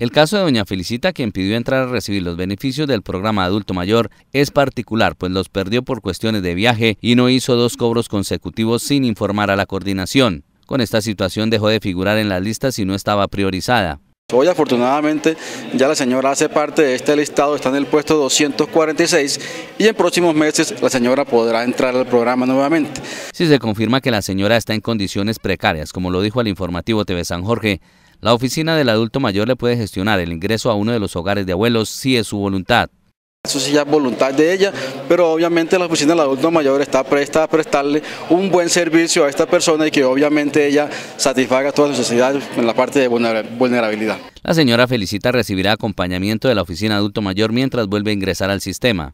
El caso de doña Felicita, quien pidió entrar a recibir los beneficios del programa adulto mayor, es particular, pues los perdió por cuestiones de viaje y no hizo dos cobros consecutivos sin informar a la coordinación. Con esta situación dejó de figurar en la lista y no estaba priorizada. Hoy afortunadamente ya la señora hace parte de este listado, está en el puesto 246 y en próximos meses la señora podrá entrar al programa nuevamente. Si se confirma que la señora está en condiciones precarias, como lo dijo el informativo TV San Jorge, la oficina del adulto mayor le puede gestionar el ingreso a uno de los hogares de abuelos si es su voluntad. Eso sí ya es voluntad de ella, pero obviamente la oficina del adulto mayor está prestada a prestarle un buen servicio a esta persona y que obviamente ella satisfaga todas sus necesidades en la parte de vulnerabilidad. La señora Felicita recibirá acompañamiento de la oficina adulto mayor mientras vuelve a ingresar al sistema.